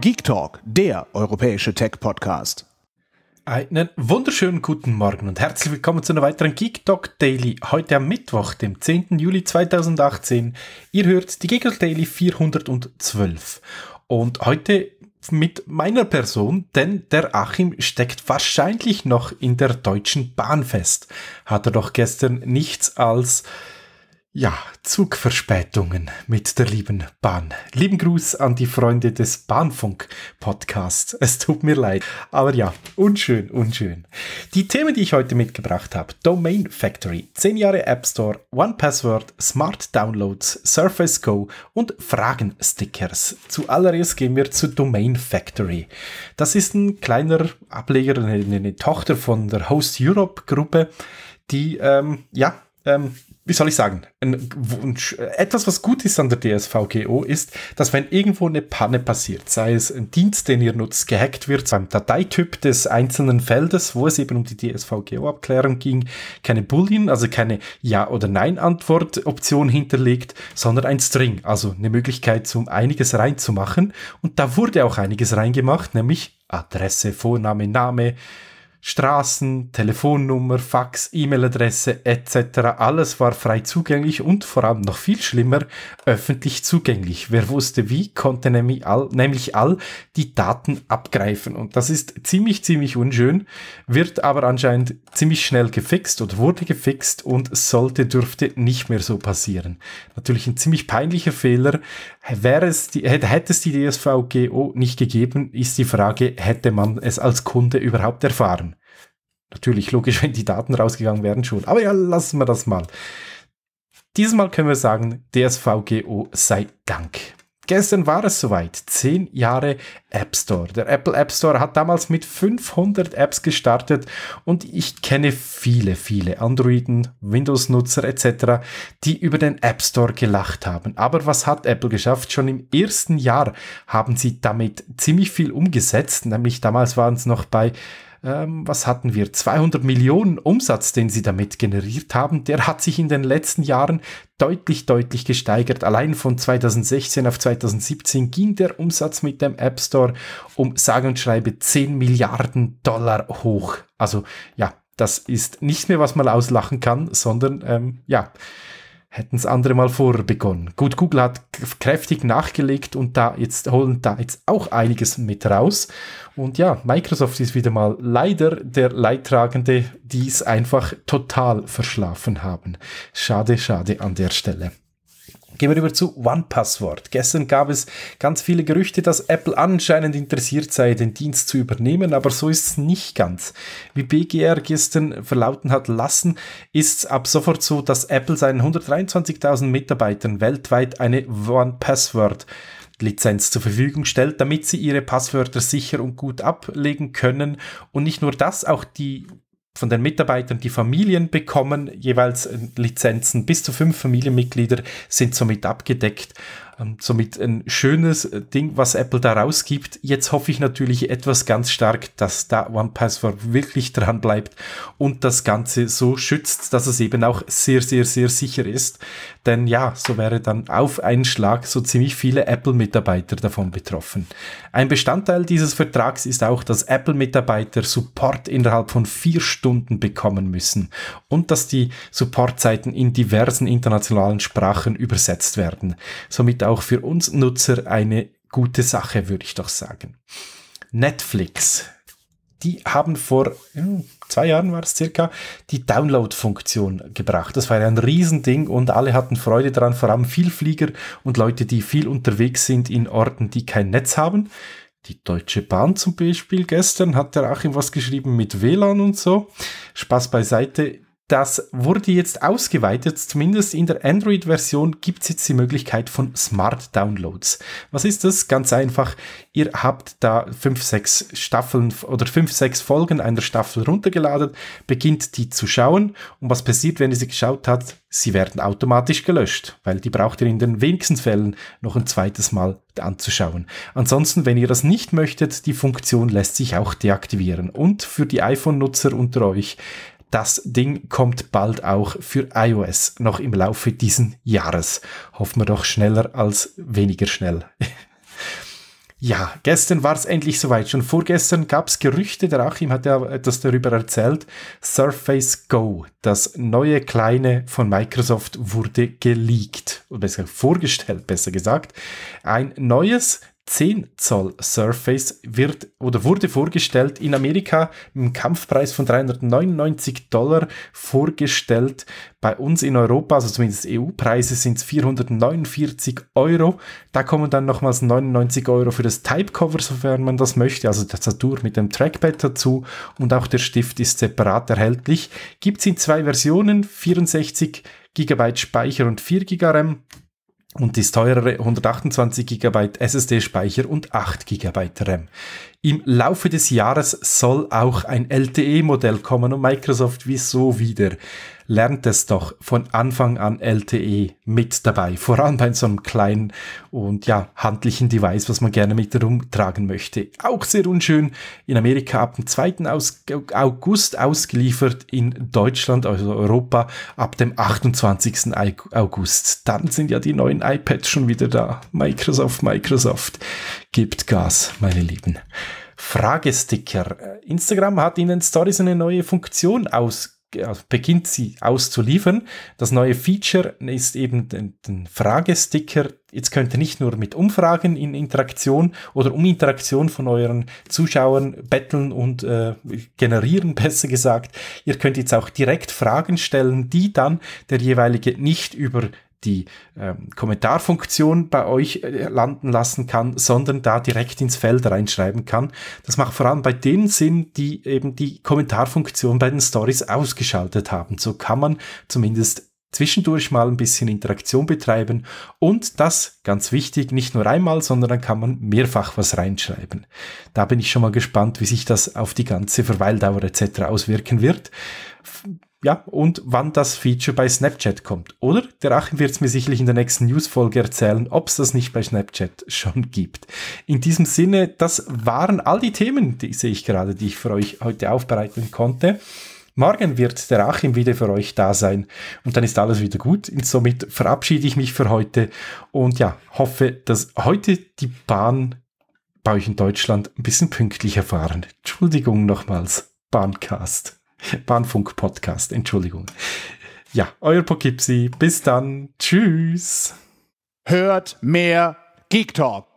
Geek Talk, der europäische Tech-Podcast. Einen wunderschönen guten Morgen und herzlich willkommen zu einer weiteren Geek Talk Daily. Heute am Mittwoch, dem 10. Juli 2018. Ihr hört die Geek Talk Daily 412. Und heute mit meiner Person, denn der Achim steckt wahrscheinlich noch in der Deutschen Bahn fest. Hat er doch gestern nichts als ja, Zugverspätungen mit der lieben Bahn. Lieben Gruß an die Freunde des Bahnfunk-Podcasts. Es tut mir leid, aber ja, unschön, unschön. Die Themen, die ich heute mitgebracht habe, Domain Factory, 10 Jahre App Store, One Password, Smart Downloads, Surface Go und Fragenstickers. Zuallererst gehen wir zu Domain Factory. Das ist ein kleiner Ableger, eine, eine Tochter von der Host Europe Gruppe, die, ähm, ja, ähm, wie soll ich sagen, ein Wunsch, etwas, was gut ist an der DSVGO, ist, dass wenn irgendwo eine Panne passiert, sei es ein Dienst, den ihr nutzt, gehackt wird, beim Dateityp des einzelnen Feldes, wo es eben um die DSVGO-Abklärung ging, keine Boolean, also keine Ja- oder Nein-Antwort-Option hinterlegt, sondern ein String, also eine Möglichkeit, um einiges reinzumachen. Und da wurde auch einiges reingemacht, nämlich Adresse, Vorname, Name, Straßen, Telefonnummer, Fax, E-Mail-Adresse etc. Alles war frei zugänglich und vor allem noch viel schlimmer, öffentlich zugänglich. Wer wusste wie, konnte nämlich all, nämlich all die Daten abgreifen. Und das ist ziemlich, ziemlich unschön, wird aber anscheinend ziemlich schnell gefixt und wurde gefixt und sollte, dürfte nicht mehr so passieren. Natürlich ein ziemlich peinlicher Fehler. Wäre es die, hätte es die DSVGO nicht gegeben, ist die Frage, hätte man es als Kunde überhaupt erfahren? Natürlich, logisch, wenn die Daten rausgegangen werden, schon. Aber ja, lassen wir das mal. Dieses Mal können wir sagen, DSVGO sei Dank. Gestern war es soweit. Zehn Jahre App Store. Der Apple App Store hat damals mit 500 Apps gestartet und ich kenne viele, viele Androiden, Windows-Nutzer etc., die über den App Store gelacht haben. Aber was hat Apple geschafft? Schon im ersten Jahr haben sie damit ziemlich viel umgesetzt. Nämlich damals waren es noch bei ähm, was hatten wir, 200 Millionen Umsatz, den sie damit generiert haben, der hat sich in den letzten Jahren deutlich, deutlich gesteigert. Allein von 2016 auf 2017 ging der Umsatz mit dem App Store um sage und schreibe 10 Milliarden Dollar hoch. Also ja, das ist nicht mehr, was man auslachen kann, sondern ähm, ja, hätten's andere mal vorher begonnen. Gut, Google hat kräftig nachgelegt und da jetzt holen da jetzt auch einiges mit raus. Und ja, Microsoft ist wieder mal leider der Leidtragende, die es einfach total verschlafen haben. Schade, schade an der Stelle. Gehen wir über zu OnePassword. Gestern gab es ganz viele Gerüchte, dass Apple anscheinend interessiert sei, den Dienst zu übernehmen, aber so ist es nicht ganz. Wie BGR gestern verlauten hat lassen, ist es ab sofort so, dass Apple seinen 123.000 Mitarbeitern weltweit eine OnePassword Lizenz zur Verfügung stellt, damit sie ihre Passwörter sicher und gut ablegen können. Und nicht nur das, auch die von den Mitarbeitern die Familien bekommen jeweils äh, Lizenzen. Bis zu fünf Familienmitglieder sind somit abgedeckt ähm, somit ein schönes äh, Ding, was Apple da rausgibt. Jetzt hoffe ich natürlich etwas ganz stark, dass da OnePassword wirklich dran bleibt und das Ganze so schützt, dass es eben auch sehr, sehr, sehr sicher ist. Denn ja, so wäre dann auf einen Schlag so ziemlich viele Apple-Mitarbeiter davon betroffen. Ein Bestandteil dieses Vertrags ist auch, dass Apple-Mitarbeiter Support innerhalb von vier Stunden bekommen müssen und dass die Supportzeiten in diversen internationalen Sprachen übersetzt werden. Somit auch für uns Nutzer eine gute Sache, würde ich doch sagen. Netflix. Die haben vor hm, zwei Jahren war es circa die Download-Funktion gebracht. Das war ein Riesending und alle hatten Freude daran, vor allem Vielflieger und Leute, die viel unterwegs sind in Orten, die kein Netz haben. Die Deutsche Bahn zum Beispiel gestern hat der Achim was geschrieben mit WLAN und so. Spaß beiseite. Das wurde jetzt ausgeweitet, zumindest in der Android-Version gibt es jetzt die Möglichkeit von Smart Downloads. Was ist das? Ganz einfach, ihr habt da fünf, sechs Staffeln oder fünf, sechs Folgen einer Staffel runtergeladen, beginnt die zu schauen und was passiert, wenn ihr sie geschaut habt? Sie werden automatisch gelöscht, weil die braucht ihr in den wenigsten Fällen noch ein zweites Mal anzuschauen. Ansonsten, wenn ihr das nicht möchtet, die Funktion lässt sich auch deaktivieren. Und für die iPhone-Nutzer unter euch, das Ding kommt bald auch für iOS noch im Laufe dieses Jahres. Hoffen wir doch schneller als weniger schnell. Ja, gestern war es endlich soweit. Schon vorgestern gab es Gerüchte, der Achim hat ja etwas darüber erzählt. Surface Go, das neue kleine von Microsoft, wurde geleakt. Oder besser vorgestellt, besser gesagt. Ein neues, 10 Zoll Surface wird oder wurde vorgestellt in Amerika im Kampfpreis von 399 Dollar vorgestellt. Bei uns in Europa, also zumindest EU-Preise, sind es 449 Euro. Da kommen dann nochmals 99 Euro für das Typecover, sofern man das möchte, also die Tastatur mit dem Trackpad dazu und auch der Stift ist separat erhältlich. Gibt es in zwei Versionen, 64 GB Speicher und 4 GB RAM und das teurere 128 GB SSD-Speicher und 8 GB RAM. Im Laufe des Jahres soll auch ein LTE-Modell kommen und Microsoft wieso wieder lernt es doch von Anfang an LTE mit dabei, vor allem bei so einem kleinen und ja handlichen Device, was man gerne mit herumtragen möchte. Auch sehr unschön in Amerika ab dem 2. August ausgeliefert, in Deutschland, also Europa, ab dem 28. August. Dann sind ja die neuen iPads schon wieder da. Microsoft, Microsoft gibt Gas, meine Lieben. Fragesticker. Instagram hat Ihnen Stories eine neue Funktion aus also beginnt sie auszuliefern. Das neue Feature ist eben den Fragesticker. Jetzt könnt ihr nicht nur mit Umfragen in Interaktion oder um Interaktion von euren Zuschauern betteln und äh, generieren, besser gesagt. Ihr könnt jetzt auch direkt Fragen stellen, die dann der jeweilige nicht über die ähm, Kommentarfunktion bei euch äh, landen lassen kann, sondern da direkt ins Feld reinschreiben kann. Das macht vor allem bei denen Sinn, die eben die Kommentarfunktion bei den Stories ausgeschaltet haben. So kann man zumindest zwischendurch mal ein bisschen Interaktion betreiben und das, ganz wichtig, nicht nur einmal, sondern dann kann man mehrfach was reinschreiben. Da bin ich schon mal gespannt, wie sich das auf die ganze Verweildauer etc. auswirken wird ja, und wann das Feature bei Snapchat kommt, oder? Der Achim wird es mir sicherlich in der nächsten Newsfolge erzählen, ob es das nicht bei Snapchat schon gibt. In diesem Sinne, das waren all die Themen, die sehe ich gerade, die ich für euch heute aufbereiten konnte. Morgen wird der Achim wieder für euch da sein und dann ist alles wieder gut. Und somit verabschiede ich mich für heute und ja, hoffe, dass heute die Bahn bei euch in Deutschland ein bisschen pünktlicher fahren. Entschuldigung nochmals, Bahncast. Bahnfunk-Podcast, Entschuldigung. Ja, euer Poughkeepsie. Bis dann. Tschüss. Hört mehr Geek Talk.